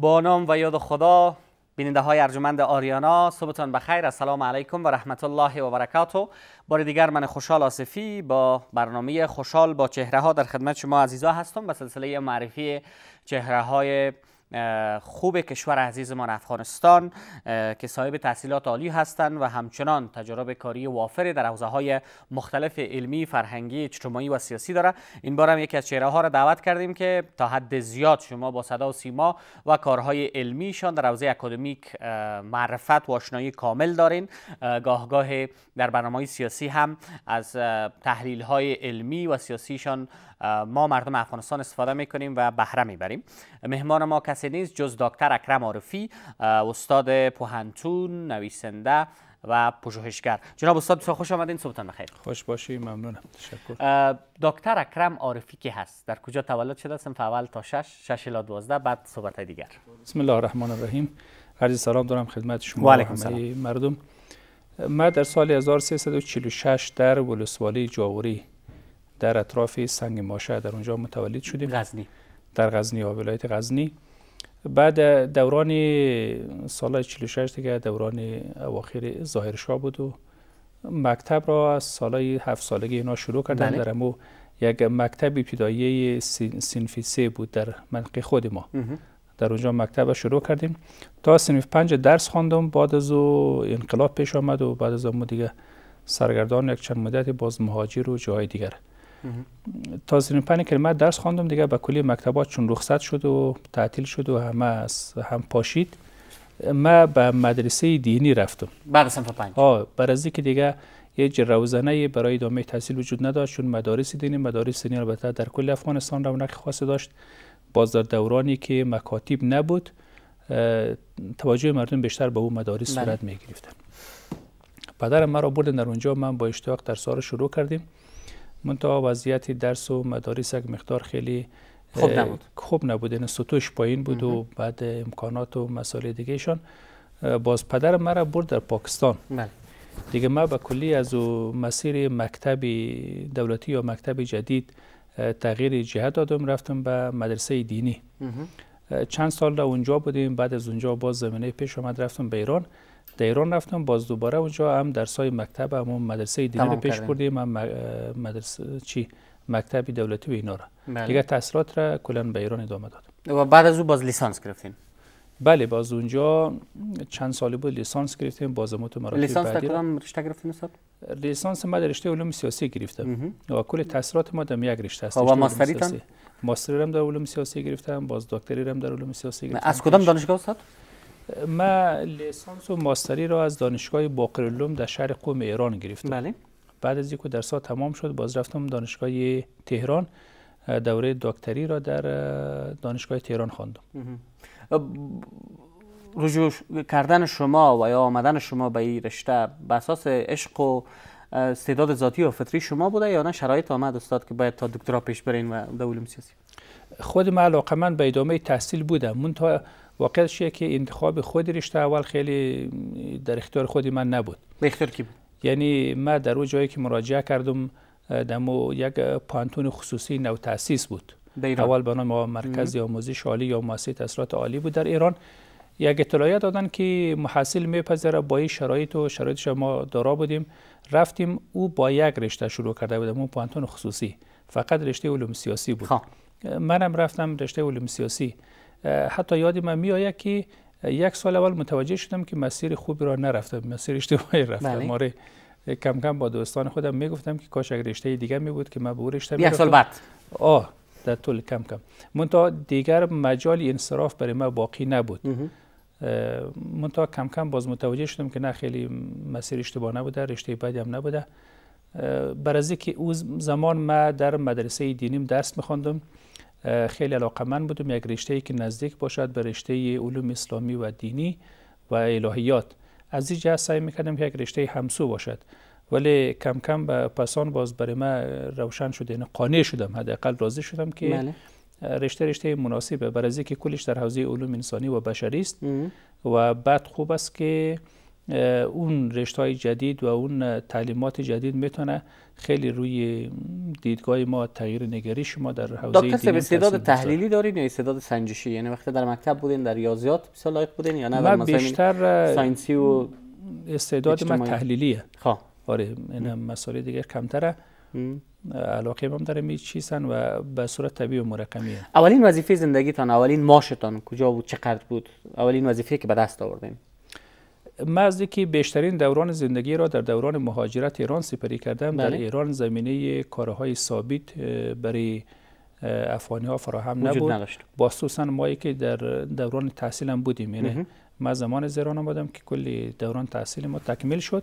با نام و یاد خدا بیننده های ارجمند آریانا صبحتان بخیر السلام علیکم و رحمت الله و برکاته بار دیگر من خوشحال آصفی با برنامه خوشحال با چهره ها در خدمت شما عزیزا هستم به سلسله معرفی چهره های خوب کشور عزیز ما افغانستان که صاحب تحصیلات عالی هستند و همچنان تجربه کاری وافری در حوزه های مختلف علمی، فرهنگی، اجتماعی و سیاسی داره این بار هم یکی از چهره ها را دعوت کردیم که تا حد زیاد شما با صدا و سیما و کارهای علمیشان در حوزه اکادمیک معرفت و آشنایی کامل دارین گاهگاه در برنامه سیاسی هم از تحلیل های علمی و سیاسیشان ما مردم افغانستان استفاده میکنیم و بهره میبریم مهمان ما کسی کسی نیست جز دکتر اکرم عارفی استاد پوهنتون نویسنده و پژوهشگر جناب استاد بسیار خوش آمدین صبحتان بخیر خوش باشی ممنونم تشکر دکتر اکرم عارفی که هست در کجا تولد شده است اول تا 6 شش الی 12 بعد صحبت دیگر بسم الله الرحمن الرحیم عرض سلام دارم خدمت شما و مردم من در سال 1346 در ولسوالی جاوری در اطراف سنگ ماشه در اونجا متولد شدیم غزنی در غزنی ولایت غزنی بعد دوران سال 46 دیگه دوران اواخر ظاهرشاه بود و مکتب را از سالای هفت سالگی اینا شروع کردن بله. در امو یک مکتب ابتدایی سینف سه بود در منطقه خود ما در اونجا مکتب شروع کردیم تا سینف پنج درس خواندم بعد از انقلاب پیش آمد و بعد از اون دیگه سرگردان یک چند مدت باز مهاجر و جای دیگر تا زیر پنج من درس خواندم دیگه به کلی مکتبات چون رخصت شد و تعطیل شد و همه از هم پاشید ما به مدرسه دینی رفتم بعد از پنج آه بر از که دیگه هیچ روزنه برای ادامه تحصیل وجود نداشت چون مدارس دینی مدارس دینی البته در کل افغانستان رونق خاصی داشت باز در دورانی که مکاتیب نبود توجه مردم بیشتر به اون مدارس بله. صورت می پدرم مرا بردن در اونجا من با اشتیاق در سال شروع کردیم منتها وضعیت درس و مدارس یک مقدار خیلی خوب نبود خوب نبود یعنی این پایین بود و بعد امکانات و مسائل دیگهشان باز پدر مرا برد در پاکستان بله. دیگه ما به کلی از او مسیر مکتب دولتی یا مکتب جدید تغییر جهت دادم رفتم به مدرسه دینی چند سال در اونجا بودیم بعد از اونجا باز زمینه پیش آمد رفتم به ایران در ایران رفتم باز دوباره اونجا هم درسای مکتب هم مدرسه دینی رو پیش بردیم هم مدرسه چی مکتبی دولتی و اینا را بله. دیگه تحصیلات را کلا به ایران ادامه دادم و بعد از او باز لیسانس گرفتین بله باز اونجا چند سالی بود لیسانس گرفتیم باز مت مراتب لیسانس بعدی کدام رشته گرفتین استاد لیسانس ما در رشته علوم سیاسی گرفتم و کل تحصیلات ما در یک رشته است خب، و ماستریتان ماستری هم در علوم سیاسی گرفتم باز دکتری هم در علوم سیاسی گرفتم از کدام دانشگاه استاد ما لیسانس و ماستری را از دانشگاه باقرالعلوم در شهر قوم ایران گرفتم بله. بعد از اینکه درس ها تمام شد باز رفتم دانشگاه تهران دوره دکتری را در دانشگاه تهران خواندم رجوع کردن شما و یا آمدن شما به این رشته به اساس عشق و استعداد ذاتی و فطری شما بوده یا نه شرایط آمد استاد که باید تا دکترا پیش برین و در سیاسی خود من علاقه من به ادامه تحصیل بودم من تا واقعیتش شیه که انتخاب خود رشته اول خیلی در اختیار خود من نبود اختیار کی بود یعنی ما در اون جایی که مراجعه کردم دمو یک پانتون خصوصی نو تاسیس بود اول به نام مرکز آموزش عالی یا مؤسسه تحصیلات عالی بود در ایران یک اطلاعیه دادن که محصل میپذیره با این شرایط و شرایط شما دارا بودیم رفتیم او با یک رشته شروع کرده بودم اون پانتون خصوصی فقط رشته علوم سیاسی بود ها. خب. منم رفتم رشته علوم سیاسی حتی یادی من میآید که یک سال اول متوجه شدم که مسیر خوبی را نرفتم مسیر اشتباهی رفتم ماره بله. کم کم با دوستان خودم میگفتم که کاش اگر رشته دیگه می بود که من به رشته یک سال بعد آه در طول کم کم منتها دیگر مجال انصراف برای من باقی نبود تا کم کم باز متوجه شدم که نه خیلی مسیر اشتباه نبوده رشته بدی هم نبوده برای که اون زمان ما در مدرسه دینیم درس می‌خوندم خیلی من بودم یک رشته که نزدیک باشد به رشته علوم اسلامی و دینی و الهیات از این جهت سعی میکردم که یک رشته همسو باشد ولی کم کم به پسان باز برای من روشن شده یعنی قانع شدم حداقل راضی شدم که بله. رشته رشته مناسبه برای که کلش در حوزه علوم انسانی و بشری است و بعد خوب است که اون رشته های جدید و اون تعلیمات جدید میتونه خیلی روی دیدگاه ما تغییر نگری شما در حوزه دکتر استعداد تحلیلی دارین یا استعداد سنجشی یعنی وقتی در مکتب بودین در ریاضیات بسیار لایق بودین یا نه در بیشتر ساینسی و استعداد اجتماعی. من تحلیلیه خب آره این مسائل دیگر کمتره علاقه هم در می چیزن و به صورت طبیعی و مرکمیه اولین وظیفه زندگیتان اولین ماشتان کجا بود چقدر بود اولین وظیفه که به دست آوردین مزدی که بیشترین دوران زندگی را در دوران مهاجرت ایران سپری کردم در بله. ایران زمینه کارهای ثابت برای افغانی ها فراهم نبود با ما مایی که در دوران تحصیلم بودیم یعنی من زمان زیران آمدم که کلی دوران تحصیل ما تکمیل شد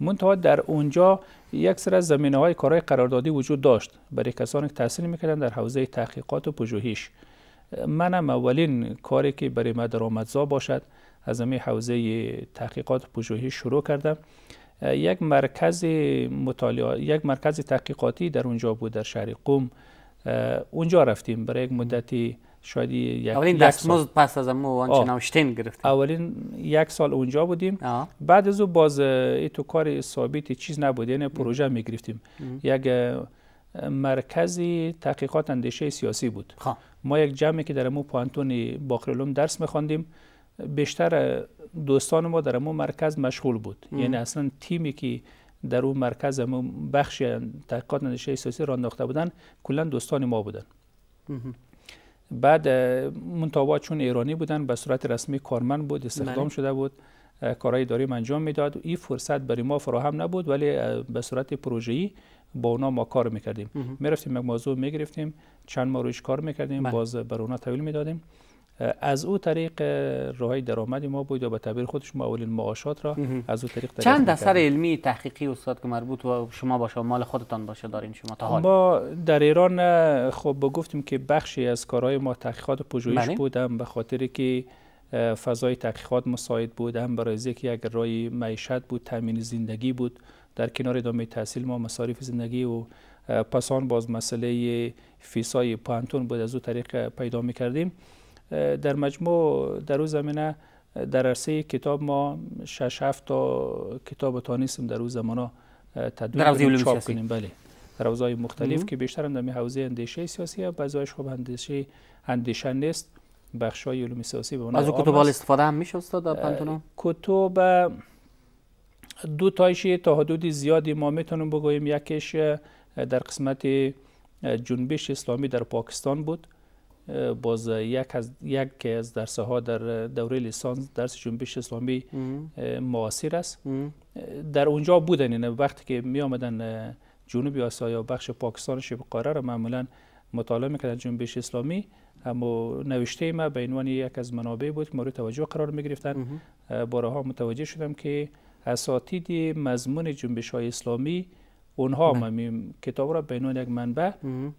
منتها در اونجا یک سر از زمینه های کارهای قراردادی وجود داشت برای کسانی که تحصیل میکردن در حوزه تحقیقات و پژوهش منم اولین کاری که برای درآمدزا باشد از حوزه تحقیقات پژوهی شروع کردم یک مرکز یک مرکز تحقیقاتی در اونجا بود در شهر قوم اونجا رفتیم برای یک مدتی شاید یک اولین پس از آنچه گرفتیم اولین یک سال اونجا بودیم بعد از او باز تو کار ثابت چیز نبود یعنی پروژه می یک مرکزی تحقیقات اندیشه سیاسی بود خب. ما یک جمعی که در مو پانتون باخرلوم درس میخواندیم بیشتر دوستان ما در اون مرکز مشغول بود یعنی اصلا تیمی که در اون مرکز بخش تحقیقات نشه سیاسی را انداخته بودن کلا دوستان ما بودن بعد منتوا چون ایرانی بودن به صورت رسمی کارمند بود بله. استخدام شده بود کارهای داریم انجام میداد این فرصت برای ما فراهم نبود ولی به صورت پروژه‌ای با اونا ما کار میکردیم میرفتیم یک موضوع میگرفتیم چند ما رویش کار میکردیم بله. باز بر اونا تحویل میدادیم از او طریق راهی درآمدی ما بود و به تعبیر خودش ما اولین معاشات را از او طریق چند اثر علمی تحقیقی استاد که مربوط و شما باشه مال خودتان باشه دارین شما تا حال ما در ایران خب گفتیم که بخشی از کارهای ما تحقیقات پژوهش بله. بودم به خاطر که فضای تحقیقات مساعد بود هم برای اینکه یک رای معیشت بود تامین زندگی بود در کنار ادامه تحصیل ما مصارف زندگی و پسان باز مسئله فیسای پانتون بود از او طریق پیدا می در مجموع در او زمینه در عرصه کتاب ما شش هفت تا کتاب تانیسم در او زمان ها کنیم چاپ کنیم بله در مختلف که بیشتر در حوزه اندیشه سیاسی و بعضیش خوب اندیشه اندیشه نیست بخش های علوم سیاسی به از کتب استفاده هم میشه استاد در کتب دو تایش تا حدود زیادی ما میتونم بگویم یکیش در قسمت جنبش اسلامی در پاکستان بود باز یک از یک از درس ها در دوره لیسانس درس جنبش اسلامی معاصر است در اونجا بودن اینه یعنی وقتی که می آمدن جنوب آسیا یا بخش پاکستان شبه قاره را معمولا مطالعه میکردن جنبش اسلامی اما نوشته ما به عنوان یک از منابع بود که مورد توجه قرار می گرفتن بارها متوجه شدم که اساتید مضمون جنبش های اسلامی اونها هم بله. کتاب را به عنوان یک منبع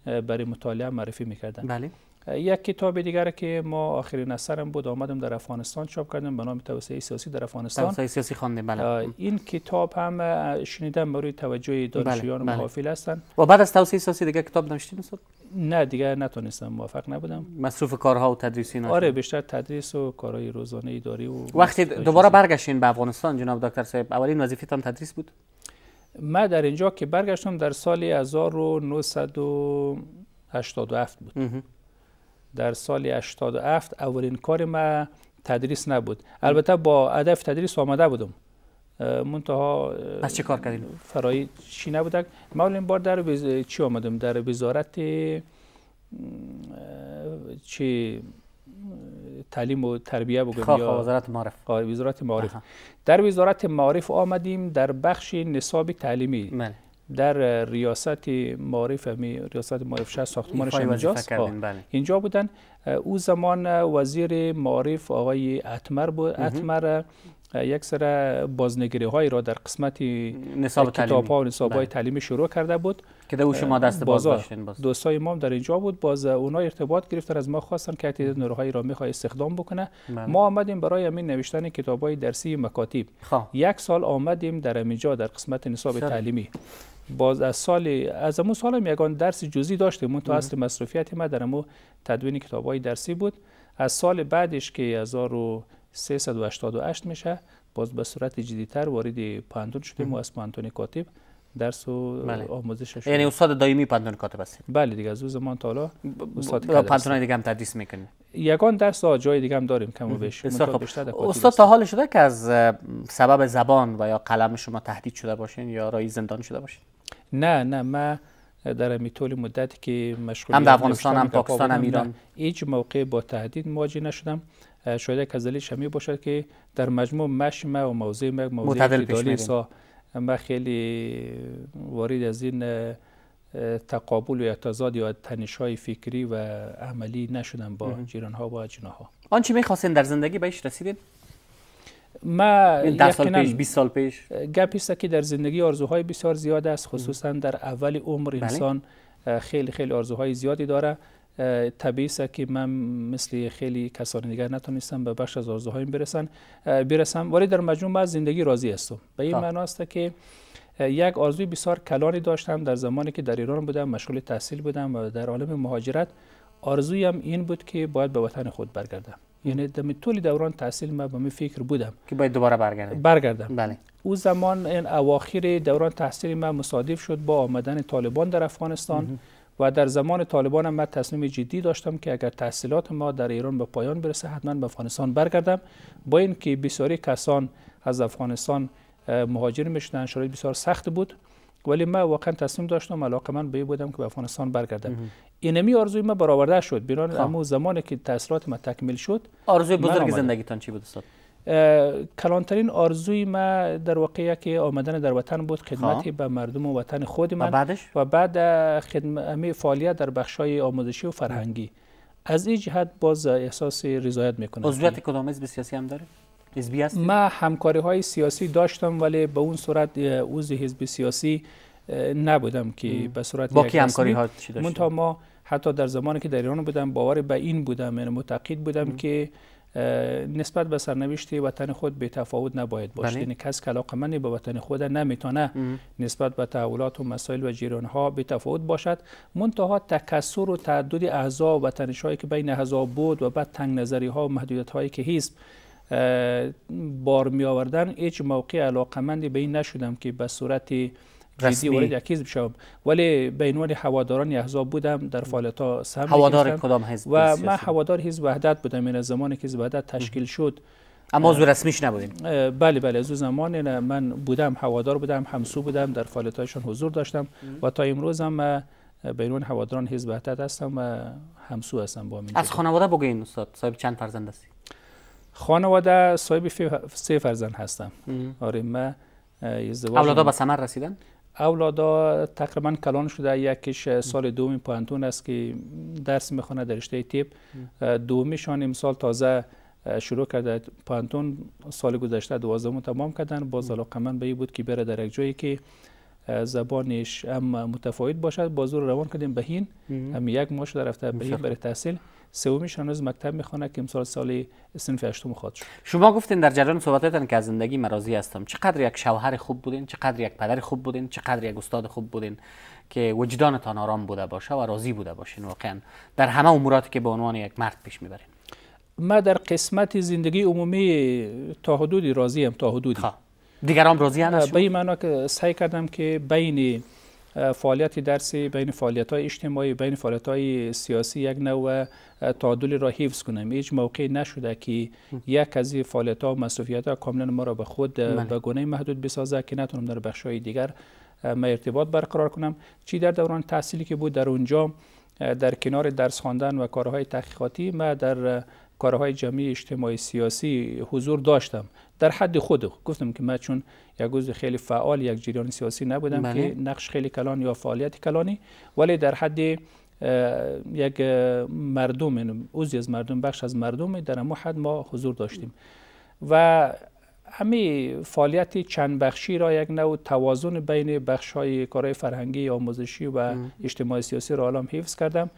برای مطالعه معرفی میکردن بله یک کتاب دیگر که ما آخرین اثرم بود آمدم در افغانستان چاپ کردیم به نام توسعه سیاسی در افغانستان توسعه سیاسی خواندیم بله این کتاب هم شنیدم برای توجه بله، دانشجویان بله. محافل هستن و بعد از توسعه سیاسی دیگه کتاب نوشتین استاد نه دیگه نتونستم موفق نبودم مصروف کارها و تدریسی اینا آره بیشتر تدریس و کارهای روزانه اداری و وقتی دوباره برگشتین به افغانستان جناب دکتر صاحب اولین وظیفه‌تون تدریس بود من در اینجا که برگشتم در سال 1987 بود در سال 87 اولین کار ما تدریس نبود البته با هدف تدریس آمده بودم منتها از چه کار کردین فرای چی نبود ما اولین بار در بز... چی آمدم در وزارت چی تعلیم و تربیه بگم یا وزارت معارف وزارت معارف. در وزارت معارف آمدیم در بخش نصاب تعلیمی بله. در ریاست معرف یعنی ریاست معارف شهر ساختمان اینجا بله. اینجا بودن او زمان وزیر معارف آقای اتمر بود اتمر یک سر بازنگری های را در قسمت نصاب کتاب ها و نصاب های بله. تعلیمی شروع کرده بود که او شما دست باز داشتین باز دوستای ما در اینجا بود باز اونا ارتباط گرفتن از ما خواستن که تعداد نورهای را میخواه استخدام بکنه بله. ما آمدیم برای همین نوشتن کتاب های درسی مکاتیب خب. یک سال آمدیم در اینجا در قسمت نصاب تعلیمی باز از سال از امون سال هم یگان درس جزی داشتیم من تو اصل مصرفیت ما در تدوین کتاب های درسی بود از سال بعدش که 1388 میشه باز به صورت جدیتر وارد پاندون شدیم و از پاندون کاتب درس و بله. آموزش شد یعنی استاد دائمی پاندون کاتب هستیم؟ بله دیگه از روز زمان تا حالا استاد کاتب پاندون دیگه هم تدریس میکنید یگان درس ها جای دیگه هم داریم کم و بیش استاد تا حال شده که از سبب زبان و یا قلم شما تهدید شده باشین یا رای زندان شده باشین نه نه من در می طول مدتی که مشغول هم در افغانستان هم پاکستان هم ایران هیچ موقع با تهدید مواجه نشدم شاید که ازلی شمی باشد که در مجموع مشم و موضوع ما موضوع سا ما خیلی وارد از این تقابل و اعتزاد یا تنش های فکری و عملی نشدم با جیران ها و ها آنچه میخواستین در زندگی بهش رسیدید؟ ما یعنی سال پیش 20 سال پیش گپی که در زندگی آرزوهای بسیار زیاد است خصوصا در اول عمر بله. انسان خیلی خیلی آرزوهای زیادی داره طبیعی است که من مثل خیلی کسان دیگر نتونستم به بخش از آرزوهایم برسن برسم ولی در مجموع من زندگی راضی هستم به این خب. معنا است که یک آرزوی بسیار کلانی داشتم در زمانی که در ایران بودم مشغول تحصیل بودم و در عالم مهاجرت آرزویم این بود که باید به وطن خود برگردم یعنی در طول دوران تحصیل ما به می فکر بودم که باید دوباره برگردم برگردم بله او زمان این اواخر دوران تحصیل ما مصادف شد با آمدن طالبان در افغانستان و در زمان طالبان هم من تصمیم جدی داشتم که اگر تحصیلات ما در ایران به پایان برسه حتما به افغانستان برگردم با اینکه بسیاری کسان از افغانستان مهاجر میشدن شرایط بسیار سخت بود ولی من واقعا تصمیم داشتم علاقه من به بودم که به افغانستان برگردم اینمی آرزوی من برآورده شد بیرون خب. اما زمانی که تحصیلات ما تکمیل شد آرزوی بزرگ زندگیتان چی بود استاد کلانترین آرزوی ما در واقع که آمدن در وطن بود خب. خدمتی به مردم و وطن خود من و, بعدش؟ و بعد خدمت فعالیت در بخش های آموزشی و فرهنگی از این جهت باز احساس رضایت میکنه عضویت کدام حزب سیاسی هم داره حزبی هستید؟ من همکاری های سیاسی داشتم ولی به اون صورت عضو حزب سیاسی نبودم که به صورت با کی همکاری ها ما حتی در زمانی که در ایران بودم باور به این بودم یعنی معتقد بودم که نسبت به سرنوشت وطن خود به تفاوت نباید باشد بله. یعنی کس که منی به وطن خود نمیتونه نسبت به تحولات و مسائل و جیران ها به تفاوت باشد منتها تکسر و تعدد اعضا و تنش هایی که بین احزاب بود و بعد تنگ نظری ها و محدودیت هایی که حزب بار می آوردن هیچ موقع علاقمندی به این نشدم که به صورت جدی وارد اکیز بشم ولی به عنوان هواداران احزاب بودم در فعالیت ها سهم هوادار کدام حزب و من هوادار حزب وحدت بودم این یعنی زمانی که تشکیل شد اما از رسمیش نبودیم بله بله از زمان یعنی من بودم هوادار بودم همسو بودم در هایشان حضور داشتم و تا امروز هم بینون هواداران حزب وحدت هستم و همسو هستم با از خانواده این استاد صاحب چند فرزند خانواده صاحب سه فرزند هستم آره ازدواج اولادا به ثمر رسیدن اولادا تقریبا کلان شده یکیش سال دوم پانتون است که درس میخونه در رشته تیپ دومیشان امسال تازه شروع کرده پانتون سال گذشته دوازدهم تمام کردن باز علاقه من به این بود که بره در یک جایی که زبانش هم متفاوت باشد بازور روان کردیم بهین هم یک ماش در رفته بهین برای تحصیل سومیش هنوز مکتب میخونه که امسال سال سنف هشتم خواهد شما گفتین در جریان صحبتتان که از زندگی مرازی هستم چقدر یک شوهر خوب بودین چقدر یک پدر خوب بودین چقدر یک استاد خوب بودین که وجدانتان آرام بوده باشه و راضی بوده باشین واقعا در همه اموراتی که به عنوان یک مرد پیش میبرین ما در قسمت زندگی عمومی تا حدودی راضی تا حدودی خب. دیگران راضی به این معنا که سعی کردم که بین فعالیت درسی بین فعالیت های اجتماعی بین فعالیت های سیاسی یک نوع تعادل را حفظ کنم هیچ موقعی نشده که یک از این فعالیت ها و مسئولیت ها کاملا ما را به خود بله. به گونه محدود بسازه که نتونم در بخش های دیگر ما ارتباط برقرار کنم چی در دوران تحصیلی که بود در اونجا در کنار درس خواندن و کارهای تحقیقاتی ما در کارهای جمعی اجتماعی سیاسی حضور داشتم در حد خود گفتم که من چون یک عضو خیلی فعال یک جریان سیاسی نبودم که بله. نقش خیلی کلان یا فعالیت کلانی ولی در حد یک مردم یعنی عضوی از مردم بخش از مردم در امو حد ما حضور داشتیم و همه فعالیت چند بخشی را یک نوع توازن بین بخش های کارهای فرهنگی آموزشی و اجتماعی سیاسی را الان حفظ کردم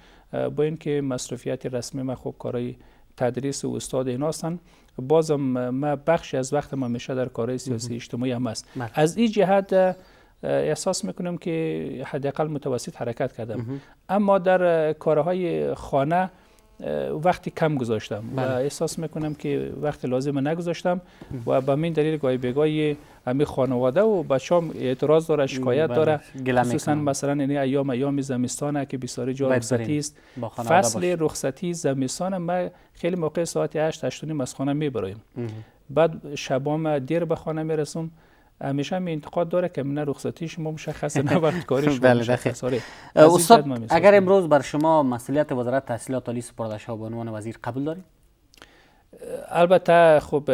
با اینکه مصرفیت رسمی من خوب کارهای تدریس و استاد اینا هستن بازم ما بخشی از وقت ما میشه در کارهای سیاسی اجتماعی هم هست بله. از این جهت احساس میکنم که حداقل متوسط حرکت کردم اما در کارهای خانه وقتی کم گذاشتم و بله. احساس میکنم که وقت لازم نگذاشتم و به من دلیل گاهی بگاهی خانواده و هم اعتراض داره بله، شکایت داره خصوصا مثلا این یعنی ایام ایام زمستانه که بسیار جا رخصتی است فصل رخصتی زمستان ما خیلی موقع ساعت 8 8 از خانه میبریم بعد شبام دیر به خانه میرسم همیشه هم انتقاد داره که من رخصتی شما مشخصه نه وقت کاری بله، شما بله استاد اگر امروز بر شما مسئولیت وزارت تحصیلات عالی سپرده شما به عنوان وزیر قبول دارید البته خب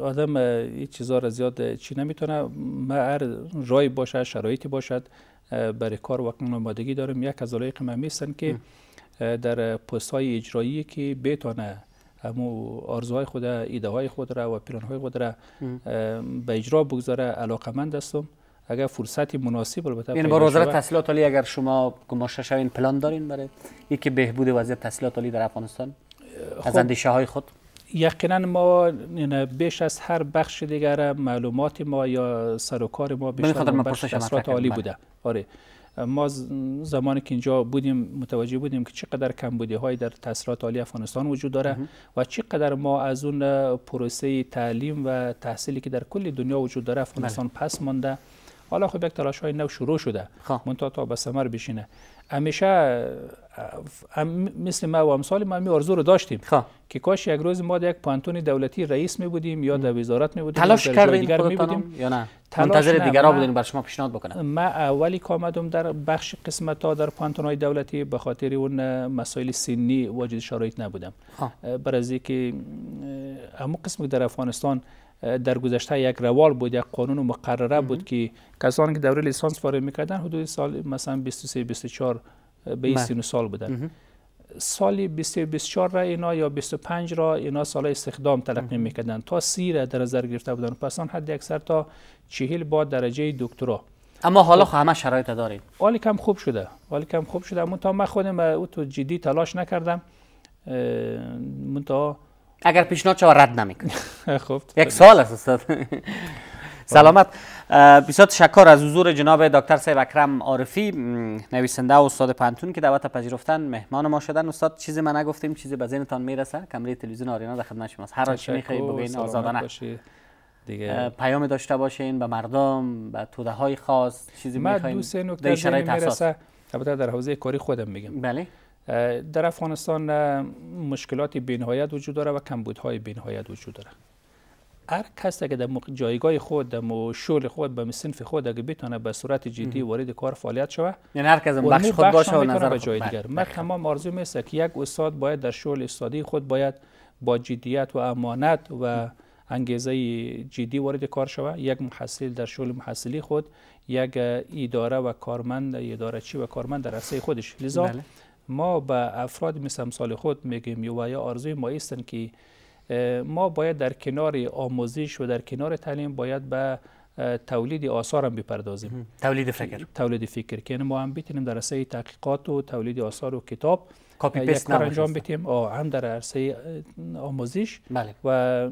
آدم این چیزا را زیاد چی نمیتونه ما هر رای باشه شرایطی باشد برای کار وقت نمادگی داریم یک از علایق که در پست های اجرایی که بتونه امو آرزوهای خود ایده های خود را و پیران های خود را به اجرا بگذاره علاقمند هستم اگر فرصتی مناسب البته یعنی با وزارت تحصیلات عالی اگر شما گماشه شوین پلان دارین برای یکی بهبود وضعیت تحصیلات عالی در افغانستان از خب، اندیشه های خود یقینا ما یعنی بیش از هر بخش دیگر معلومات ما یا سروکار ما بیشتر بخش تحصیلات عالی بله. بوده آره ما زمانی که اینجا بودیم متوجه بودیم که چقدر کمبودی های در تاثیرات عالی افغانستان وجود داره و چقدر ما از اون پروسه تعلیم و تحصیلی که در کل دنیا وجود داره افغانستان بله. پس مانده حالا خوب یک تلاش های نو شروع شده خب. منتها تا به ثمر بشینه همیشه مثل ما و امثال ما می آرزو رو داشتیم خب. که کاش یک روز ما در یک پانتون دولتی رئیس می بودیم یا در وزارت می بودیم تلاش کردین دیگر می یا نه منتظر دیگرا بودین بر شما پیشنهاد بکنم من اولی که آمدم در بخش قسمت ها در پانتون های دولتی به خاطر اون مسائل سنی واجد شرایط نبودم خب. برای از همون قسم در افغانستان در گذشته یک روال بود یک قانون مقرره بود که کسانی که دوره لیسانس فارغ میکردن حدود سال مثلا 23 24 به 30 بله. سال بودن سال 24 را اینا یا 25 را اینا سال استخدام تلقی میکردن تا 30 را در نظر گرفته بودن پس آن حد اکثر تا 40 با درجه دکترا اما حالا خب, خب همه شرایط دارید حالی کم خوب شده حالی کم خوب شده تا من خودم او تو جدی تلاش نکردم منتها اگر پیشنهاد شما رد نمیکنه خب یک سال است استاد سلامت بسیار تشکر از حضور جناب دکتر سیب اکرم عارفی نویسنده و استاد پنتون که دعوت پذیرفتن مهمان ما شدن استاد چیزی ما نگفتیم چیزی به ذهنتان میرسه کمری تلویزیون آرینا در خدمت شماست هر چی میخواهید بگین آزادانه دیگه پیام داشته باشین به مردم به توده های خاص چیزی میخواین من سه نکته میرسه در حوزه کاری خودم میگم بله در افغانستان مشکلات بینهایت وجود داره و کمبودهای بینهایت وجود داره هر کس که در جایگاه خود در شغل خود به صنف خود اگه بتونه به صورت جدی وارد کار فعالیت شود یعنی هر کس بخش خود باشه و نظر جای بله، دیگر بله. من تمام آرزو است که یک استاد باید در شغل استادی خود باید با جدیت و امانت و انگیزه جدی وارد کار شود یک محصل در شغل محصلی خود یک اداره و کارمند اداره چی و کارمند در رسه خودش لذا بله. ما به افراد مثل امثال خود میگیم و یا آرزوی ما ایستن که ما باید در کنار آموزش و در کنار تعلیم باید به تولید آثار هم بپردازیم تولید فکر تولید فکر که یعنی ما هم بتونیم در تحقیقات و تولید آثار و کتاب یک کار انجام بدیم هم در عرصه آموزش بله. و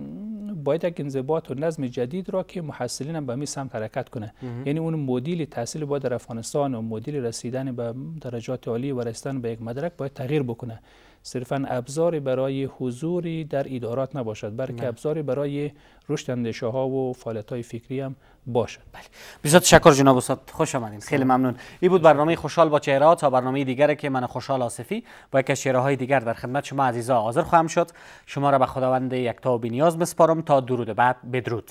باید یک انضباط و نظم جدید را که محصلین هم به می سمت حرکت کنه یعنی اون مدل تحصیل باید در افغانستان و مدل رسیدن به درجات عالی و رسیدن به یک مدرک باید تغییر بکنه صرفا ابزاری برای حضوری در ادارات نباشد بلکه ابزاری برای رشد اندیشه ها و فعالیت های فکری هم باشد بله بسیار تشکر جناب استاد خوش آمدید خیلی ممنون این بود برنامه خوشحال با چهره تا برنامه دیگری که من خوشحال آصفی با یک چهره های دیگر در خدمت شما عزیزا حاضر خواهم شد شما را به خداوند یکتا و بی‌نیاز بسپارم تا درود بعد بدرود